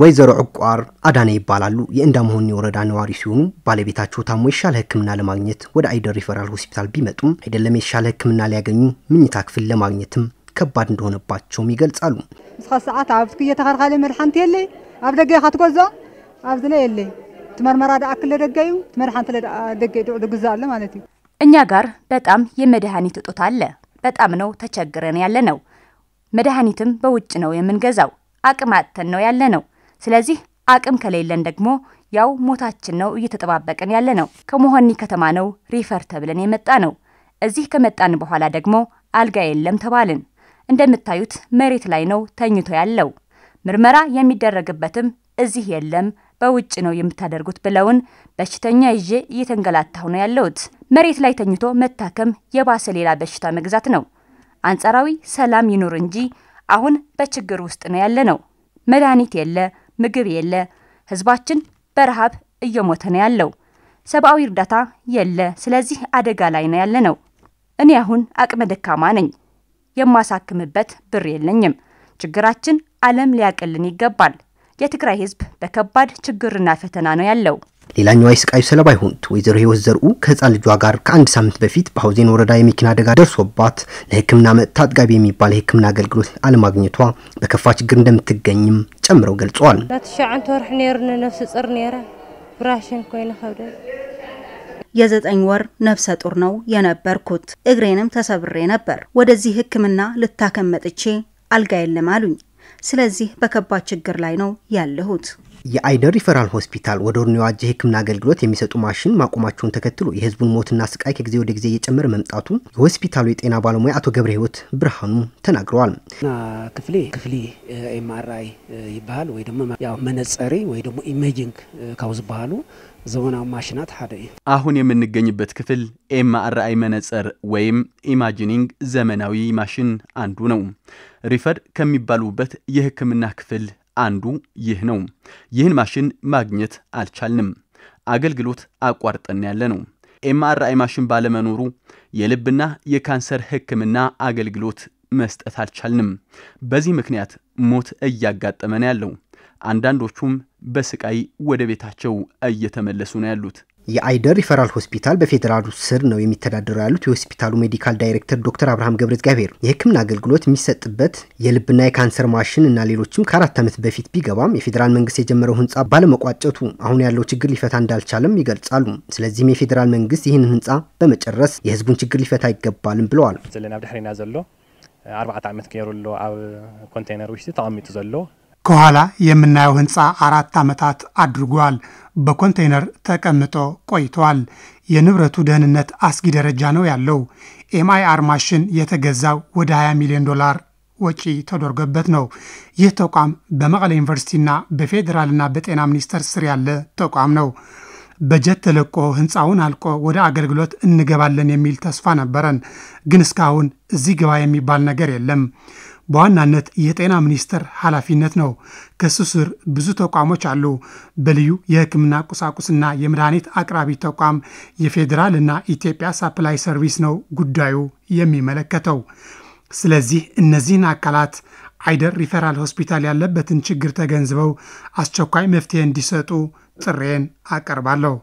ወይዘሮ ዕቋር አዳነ ይባላሉ። የእንዳ የእንዳመሆኒ ወረዳ ነዋሪ ሲሆኑ ባለቤታቸው ታሞ የሻለ ሕክምና ለማግኘት ወደ አይደር ሪፈራል ሆስፒታል ቢመጡም አይደለም የሻለ ሕክምና ሊያገኙ ምኝታ ክፍል ለማግኘትም ከባድ እንደሆነባቸውም ይገልጻሉ። እስከ ሰዓት ኣብ ትክየ ተኸርኻለ መድሓንቲ የለይ ኣብ ደገ ኢኻ ትገዝኦ ኣብዚ ለ የለይ ትመርመራ ዳ ኣክለ ደገ እዩ መድሓንቲ ደገ ድግዛ ኣሎ ማለት እዩ። እኛ ጋር በጣም የመድሃኒት እጦት አለ። በጣም ነው ተቸግረን ያለ ነው። መድሃኒትም በውጭ ነው የምንገዛው። አቅም አጥተን ነው ያለ ነው። ስለዚህ አቅም ከሌለን ደግሞ ያው ሞታችን ነው እየተጠባበቅን ያለ ነው። ከሞሆኒ ከተማ ነው ሪፈር ተብለን የመጣ ነው። እዚህ ከመጣን በኋላ ደግሞ አልጋ የለም ተባልን። እንደምታዩት መሬት ላይ ነው ተኝቶ ያለው። ምርመራ የሚደረግበትም እዚህ የለም፣ በውጭ ነው የምታደርጉት ብለውን በሽተኛ ይዤ እየተንገላታሁ ነው ያለሁት። መሬት ላይ ተኝቶ መታከም የባሰ ሌላ በሽታ መግዛት ነው። አንጻራዊ ሰላም ይኑር እንጂ አሁን በችግር ውስጥ ነው ያለ ነው። መድኃኒት የለ፣ ምግብ የለ፣ ህዝባችን በረሃብ እየሞተ ነው ያለው፣ ሰብአዊ እርዳታ የለ። ስለዚህ አደጋ ላይ ነው ያለ ነው። እኔ አሁን አቅመ ደካማ ነኝ፣ የማሳክምበት ብር የለኝም። ችግራችን ዓለም ሊያቅልን ይገባል። የትግራይ ህዝብ በከባድ ችግርና ፈተና ነው ያለው። ሌላኛዋ የስቃዩ ሰለባ የሆኑት ወይዘሮ ህይወት ዘርኡ ከህፃን ልጇ ጋር ከአንድ ሳምንት በፊት በሀውዜን ወረዳ የመኪና አደጋ ደርሶባት ለህክምና መጥታ አጥጋቢ የሚባል የህክምና አገልግሎት አለማግኘቷ በከፋ ችግር እንደምትገኝም ጨምረው ገልጸዋል። ናትሻዓንተ ወርሕ ነርነ ነፍሲ ፅር ነረ ብራሽን ኮይነ ከብደ የዘጠኝ ወር ነፍሰ ጡር ነው የነበርኩት። እግሬንም ተሰብሬ ነበር። ወደዚህ ሕክምና ልታከመጥቼ የለም አሉኝ። ስለዚህ በከባድ ችግር ላይ ነው ያለሁት። የአይደር ሪፈራል ሆስፒታል ወደ ወርኒ የዋጀ የሕክምና አገልግሎት የሚሰጡ ማሽን ማቆማቸውን ተከትሎ የህዝቡን ሞትና ስቃይ ከጊዜ ወደ ጊዜ እየጨመረ መምጣቱ የሆስፒታሉ የጤና ባለሙያ አቶ ገብረ ህይወት ብርሃኑ ተናግረዋል። ክፍሌ ክፍሌ ኤምአርአይ ይባሃል ወይ ደሞ ያው መነጸሪ ወይ ደሞ ኢሜጂንግ ካውዝ ባህሉ ዘመናዊ ማሽናት ሓደ እዩ። አሁን የምንገኝበት ክፍል ኤምአርአይ መነጸር ወይም ኢማጂኒንግ ዘመናዊ ማሽን አንዱ ነው። ሪፈር ከሚባሉበት የህክምና ክፍል አንዱ ይህ ነው። ይህን ማሽን ማግኘት አልቻልንም። አገልግሎት አቋርጠን ያለ ነው። ኤምአርአይ ማሽን ባለመኖሩ የልብና የካንሰር ህክምና አገልግሎት መስጠት አልቻልንም። በዚህ ምክንያት ሞት እያጋጠመን ያለው አንዳንዶቹም በስቃይ ወደ ቤታቸው እየተመለሱ ነው ያሉት። የአይደር ሪፈራል ሆስፒታል በፌዴራሉ ስር ነው የሚተዳደረው ያሉት የሆስፒታሉ ሜዲካል ዳይሬክተር ዶክተር አብርሃም ገብረ እግዚአብሔር የሕክምና አገልግሎት የሚሰጥበት የልብና የካንሰር ማሽን እና ሌሎችም ከአራት ዓመት በፊት ቢገባም የፌዴራል መንግስት የጀመረው ህንፃ ባለመቋጨቱ አሁን ያለው ችግር ሊፈታ እንዳልቻለም ይገልጻሉ። ስለዚህም የፌዴራል መንግስት ይህንን ህንፃ በመጨረስ የህዝቡን ችግር ሊፈታ ይገባልም ብለዋል። ዘለና ኣብ ድሕሪና ዘሎ ኣርባዕተ ዓመት ገይሩሎ ኣብ ኮንቴነር ውሽጢ ተቐሚጡ ዘሎ ከኋላ የምናየው ህንፃ አራት ዓመታት አድርጓል። በኮንቴይነር ተቀምጦ ቆይቷል። የንብረቱ ደህንነት አስጊ ደረጃ ነው ያለው። ኤምአይአር ማሽን የተገዛው ወደ 20 ሚሊዮን ዶላር ወጪ ተደርጎበት ነው። ይህ ተቋም በመቀለ ዩኒቨርሲቲና በፌዴራልና በጤና ሚኒስቴር ስር ያለ ተቋም ነው። በጀት ተለቆ ህንፃውን አልቆ ወደ አገልግሎት እንገባለን የሚል ተስፋ ነበረን፣ ግን እስካሁን እዚህ ግባ የሚባል ነገር የለም። በዋናነት የጤና ሚኒስቴር ኃላፊነት ነው። ከሱ ስር ብዙ ተቋሞች አሉ። በልዩ የሕክምና ቁሳቁስና የመድኃኒት አቅራቢ ተቋም፣ የፌዴራልና ኢትዮጵያ ሳፕላይ ሰርቪስ ነው ጉዳዩ የሚመለከተው። ስለዚህ እነዚህን አካላት አይደር ሪፈራል ሆስፒታል ያለበትን ችግር ተገንዝበው አስቸኳይ መፍትሄ እንዲሰጡ ጥሬን አቀርባለሁ።